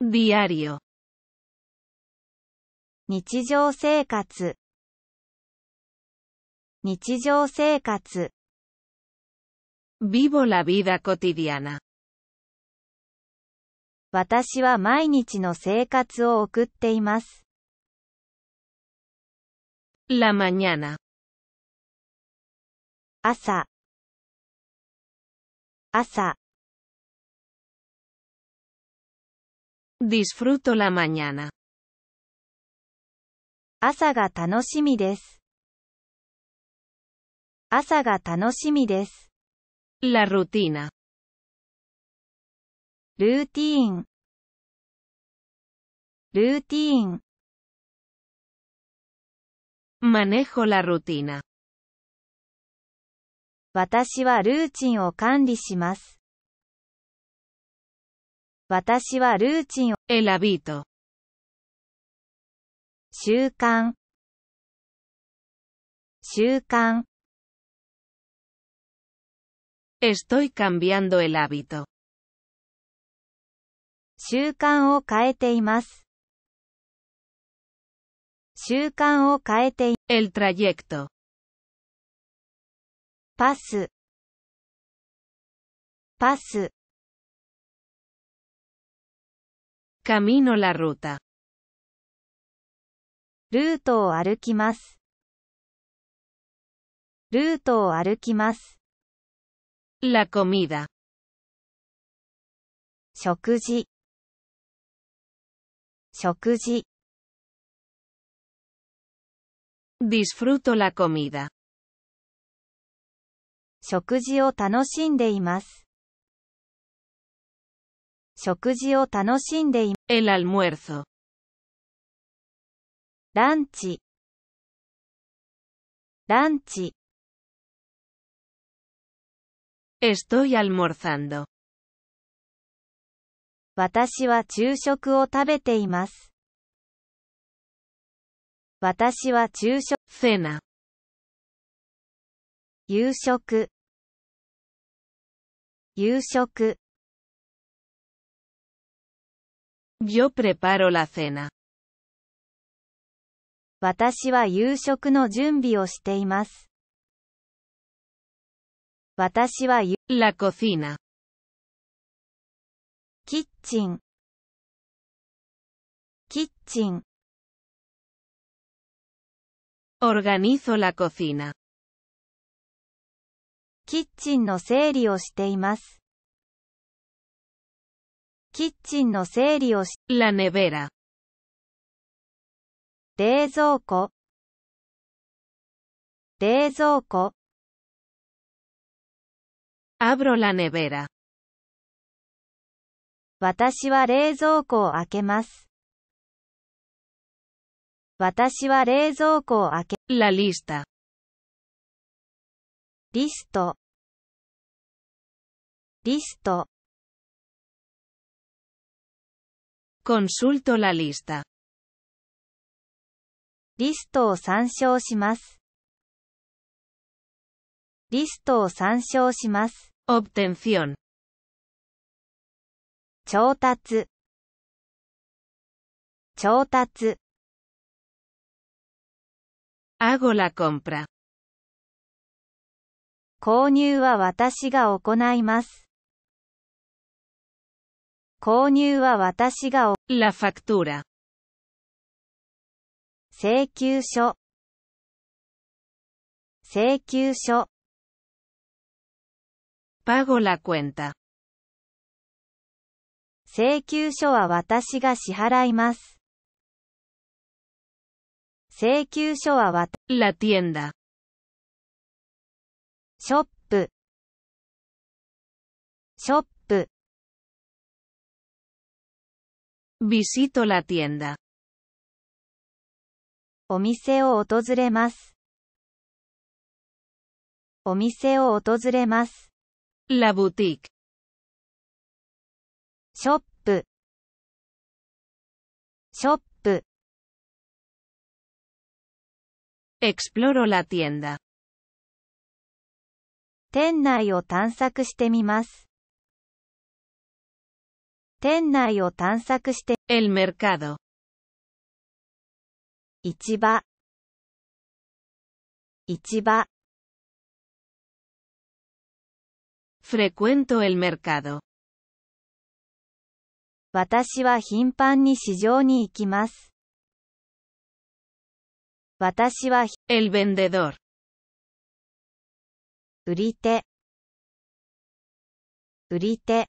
diario 日常生活日常生活 vivo la vida cotidiana 私は毎日の生活を送っています la mañana 朝朝 Disfruto la mañana. 朝が楽しみです。朝が楽しみです。La rutina. ルーティーン。ルーティーン。Manejo la rutina. 私はルーチンを管理します。私はルーチンを。エラビート。習慣。習慣。estoy c a n d o el hábito. 習慣を変えています。習慣を変えてい、el t r a y e c t パス。パス。Camino la ruta. ルートを歩きます。ルートを歩きます。La comida. 食事。食事。Disfruto la comida. 食事を楽しんでいます。食事を楽しんでいます。El almuerzo. ランチ。ランチ。Estoy almorzando. 私は昼食を食べています。私は昼食。Cena. 夕食。夕食。Yo preparo la cena. 私は夕食の準備をしています。私は La cocina. キッチン。キッチン。Organizo la cocina. キッチンの整理をしています。キッチンの整理をし、la nevera。冷蔵庫、冷蔵庫。abro la nevera。私は冷蔵庫を開けます。私は冷蔵庫を開け、la lista。リスト、リスト。Consulto la lista. リストを参照します。リストを参照します。Obtención 調達調達 Hago la compra 購入は私が行います。購入は私がお、la factura。請求書、請求書。pago la cuenta。請求書は私が支払います。請求書は私、la tienda。ショップ、ショップ。Visito la tienda. お店を訪れます。お店を訪れます。La boutique. ショップ。ショップ。Exploro la tienda. 店内を探索してみます。店内を探索して El mercado 市場市場 Frecuento el mercado 私は頻繁に市場に行きます。私は、el vendedor。売り手、売り手。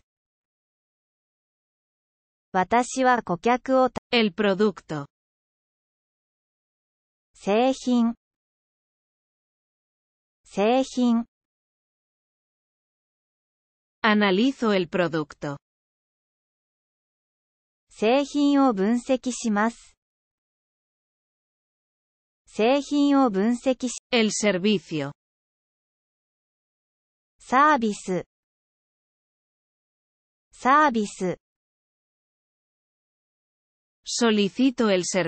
私は顧客を El producto 製品製品 Analizo el producto 製品を分析します製品を分析し El servicio サービスサービスソリ l i c エルサ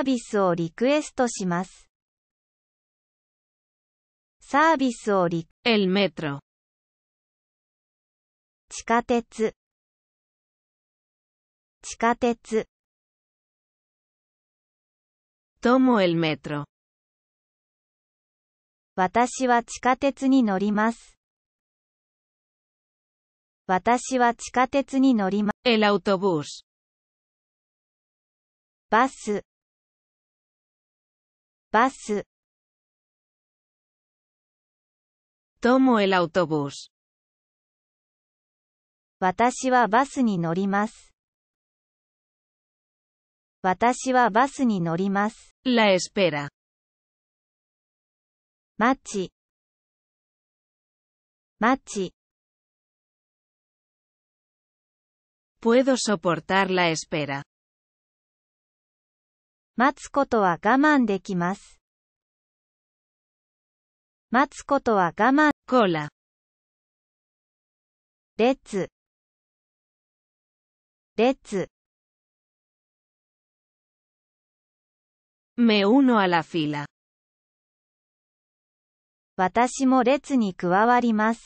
ービスをリクエストします。サービスをリクエストします。地下鉄地下鉄。ト o エルメトロ。e t r 私は地下鉄に乗ります。私は地下鉄に乗ります。El autobús. バス、バス、Tomo el autobús. 私はバスに乗ります。私はバスに乗ります。La espera. 待ち、待ち、puedo soportar la espera. to wa gaman dekimasu. to wa gaman. Cola. Retsu. Me uno a la fila. ni más.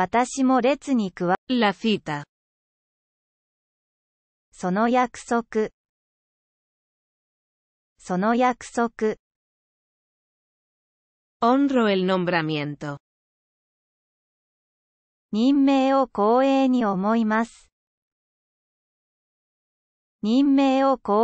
私も列に加わ La c i t その約束。その約束。Honro el nombramiento. 任命を光栄に思います。任命を光栄